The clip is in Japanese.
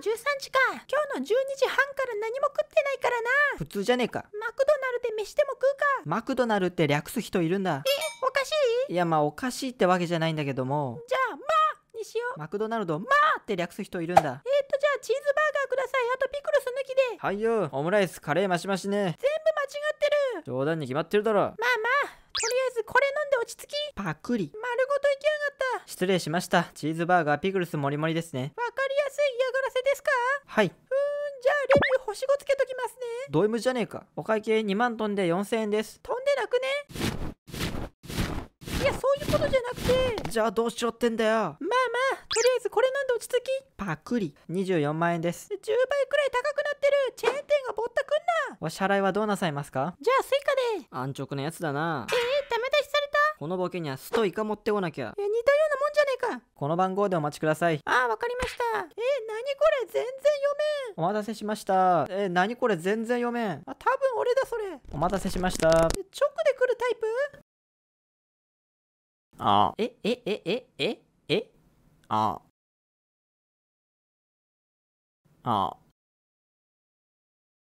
13時か今日の12時半から何も食ってないからな普通じゃねえかマクドナルで飯でも食うかマクドナルって略す人いるんだえおかしいいやまあおかしいってわけじゃないんだけどもじゃあまあにしようマクドナルドまあって略す人いるんだえっ、とじゃあチーズバーガーくださいあとピクルス抜きではいよオムライスカレーマシマシね全部間違ってる冗談に決まってるだろまあまあとりあえずこれ飲んで落ち着きパクリ丸ごといきやがった失礼しましたチーズバーガーピクルスもりもりですねわですかはい。じゃあレビュー星5つけときますねド M じゃねえかお会計2万トンで4000円です飛んでなくねいやそういうことじゃなくてじゃあどうしろってんだよまあまあとりあえずこれなんで落ち着きパクリ24万円です10倍くらい高くなってるチェーン店がぼったくんなお支払いはどうなさいますかじゃあスイカで安直なやつだなえー、ダメ出しされたこのボケにはストイカ持ってこなきゃえ似たようなもんじゃねえかこの番号でお待ちくださいああわかりましたれ全然読めんお待たせしましたえな何これ全然読めんあ多分俺だそれお待たせしました直で来るタイプああええええええああ